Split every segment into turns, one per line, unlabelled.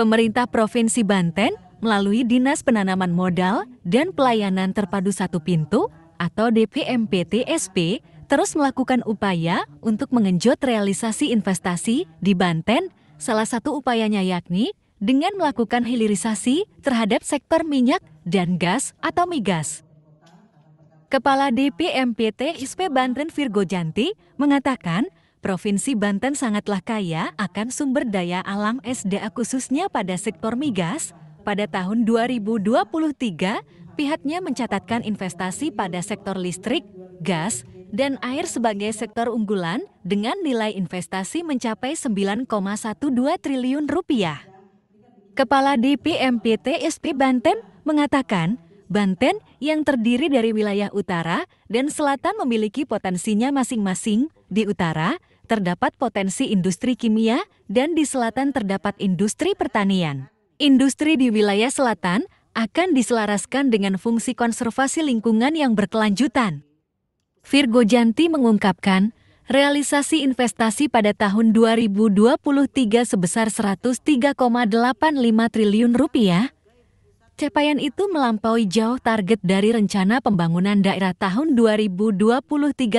pemerintah Provinsi Banten melalui Dinas Penanaman Modal dan Pelayanan Terpadu Satu Pintu atau DPMPTSP terus melakukan upaya untuk mengenjot realisasi investasi di Banten, salah satu upayanya yakni dengan melakukan hilirisasi terhadap sektor minyak dan gas atau migas. Kepala DPMPT ISP Banten Virgo Janti mengatakan Provinsi Banten sangatlah kaya akan sumber daya alam SDA khususnya pada sektor migas. Pada tahun 2023, pihaknya mencatatkan investasi pada sektor listrik, gas, dan air sebagai sektor unggulan dengan nilai investasi mencapai 9,12 triliun rupiah. Kepala DPMPT SP Banten mengatakan, Banten yang terdiri dari wilayah utara dan selatan memiliki potensinya masing-masing. Di utara, terdapat potensi industri kimia, dan di selatan terdapat industri pertanian. Industri di wilayah selatan akan diselaraskan dengan fungsi konservasi lingkungan yang berkelanjutan. Virgo Janti mengungkapkan, realisasi investasi pada tahun 2023 sebesar 103,85 triliun rupiah, Capaian itu melampaui jauh target dari rencana pembangunan daerah tahun 2023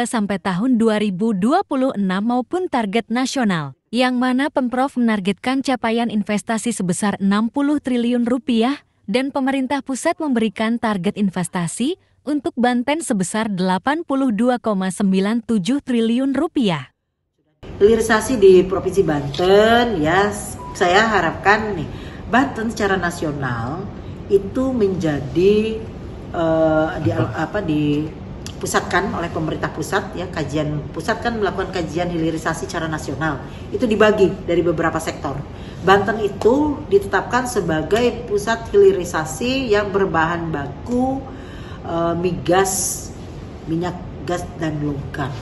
sampai tahun 2026 maupun target nasional, yang mana Pemprov menargetkan capaian investasi sebesar 60 triliun rupiah dan pemerintah pusat memberikan target investasi untuk Banten sebesar 82,97 triliun rupiah.
Hilirisasi di Provinsi Banten ya saya harapkan nih Banten secara nasional itu menjadi uh, di apa di pusatkan oleh pemerintah pusat ya kajian pusat kan melakukan kajian hilirisasi secara nasional itu dibagi dari beberapa sektor Banten itu ditetapkan sebagai pusat hilirisasi yang berbahan baku e, eh, migas minyak gas dan logam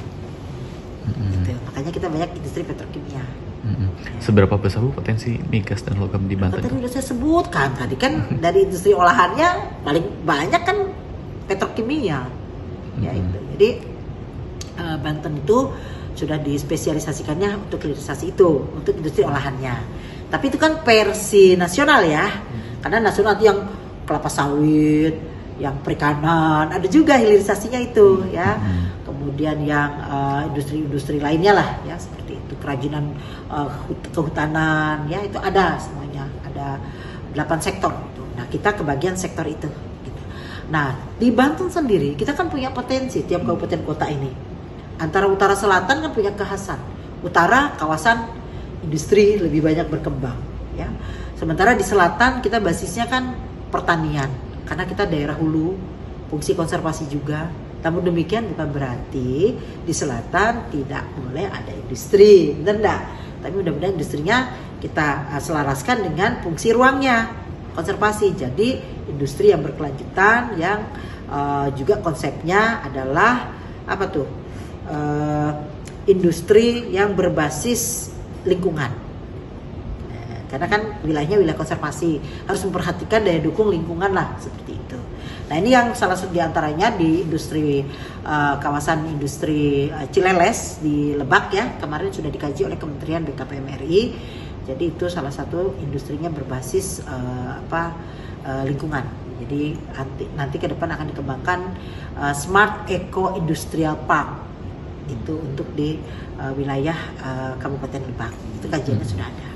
hmm. gitu. makanya kita banyak industri petrokimia Seberapa besar bu potensi migas dan logam di Banten? Tadi sudah saya sebutkan tadi kan dari industri olahannya paling banyak kan petrokimia, mm ya itu. Jadi eh, Banten itu sudah dispesialisasikannya untuk hilirisasi itu untuk industri olahannya. Tapi itu kan versi nasional ya, karena nasional itu yang kelapa sawit, yang perikanan, ada juga hilirisasinya itu ya. Kemudian yang industri eh, industri-industri lainnya lah ya seperti itu kerajinan uh, kehutanan ya itu ada semuanya ada delapan sektor itu. nah kita kebagian sektor itu gitu. nah di Banten sendiri kita kan punya potensi tiap kabupaten kota ini antara utara selatan kan punya kekhasan utara kawasan industri lebih banyak berkembang ya sementara di selatan kita basisnya kan pertanian karena kita daerah hulu fungsi konservasi juga namun demikian bukan berarti di selatan tidak boleh ada industri, benar enggak? Tapi mudah-mudahan industrinya kita eh, selaraskan dengan fungsi ruangnya, konservasi. Jadi industri yang berkelanjutan yang uh, juga konsepnya adalah apa tuh? Uh, industri yang berbasis lingkungan. Nah, karena kan wilayahnya wilayah konservasi, harus memperhatikan daya dukung lingkungan lah seperti itu. Nah ini yang salah satu diantaranya di industri uh, kawasan industri uh, Cileles di Lebak ya kemarin sudah dikaji oleh Kementerian BKPM RI. Jadi itu salah satu industrinya berbasis uh, apa uh, lingkungan. Jadi nanti, nanti ke depan akan dikembangkan uh, Smart Eco Industrial Park itu untuk di uh, wilayah uh, Kabupaten Lebak. Itu kajiannya hmm.
sudah ada.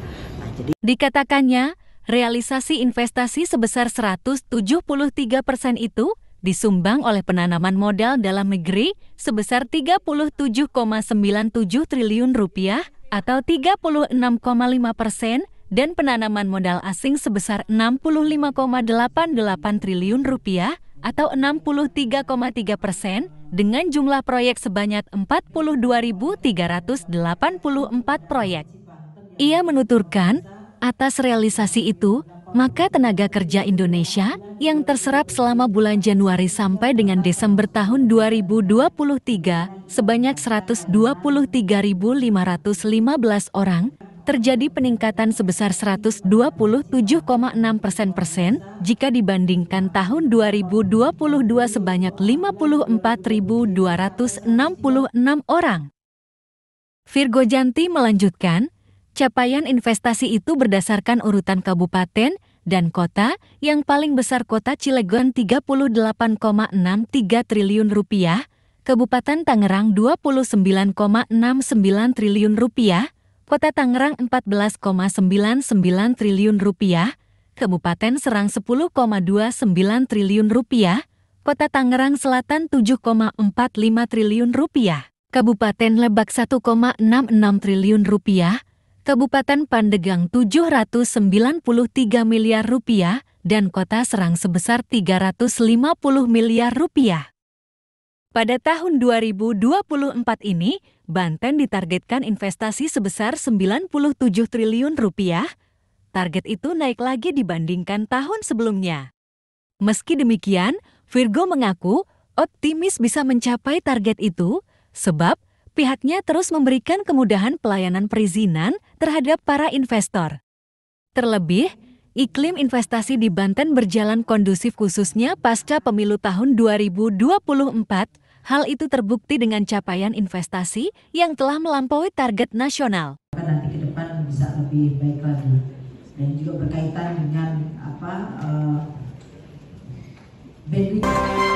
Nah, jadi dikatakannya realisasi investasi sebesar 173 persen itu disumbang oleh penanaman modal dalam negeri sebesar 37,97 triliun rupiah atau 36,5 persen dan penanaman modal asing sebesar 65,88 triliun rupiah atau 63,3 persen dengan jumlah proyek sebanyak 42.384 proyek. Ia menuturkan, Atas realisasi itu, maka tenaga kerja Indonesia yang terserap selama bulan Januari sampai dengan Desember tahun 2023 sebanyak 123.515 orang, terjadi peningkatan sebesar 127,6 persen persen jika dibandingkan tahun 2022 sebanyak 54.266 orang. Virgo Janti melanjutkan, Capaian investasi itu berdasarkan urutan kabupaten dan kota yang paling besar kota Cilegon 38,63 triliun rupiah, Kabupaten Tangerang 29,69 triliun rupiah, Kota Tangerang 14,99 triliun rupiah, Kabupaten Serang 10,29 triliun rupiah, Kota Tangerang Selatan 7,45 triliun rupiah, Kabupaten Lebak 1,66 triliun rupiah, Kabupaten Pandegang 793 miliar rupiah, dan Kota Serang sebesar 350 miliar rupiah. Pada tahun 2024 ini, Banten ditargetkan investasi sebesar 97 triliun rupiah. Target itu naik lagi dibandingkan tahun sebelumnya. Meski demikian, Virgo mengaku optimis bisa mencapai target itu, sebab pihaknya terus memberikan kemudahan pelayanan perizinan terhadap para investor. Terlebih, iklim investasi di Banten berjalan kondusif khususnya pasca pemilu tahun 2024 Hal itu terbukti dengan capaian investasi yang telah melampaui target nasional.
Nanti ke depan bisa lebih baik lagi dan juga berkaitan dengan apa uh,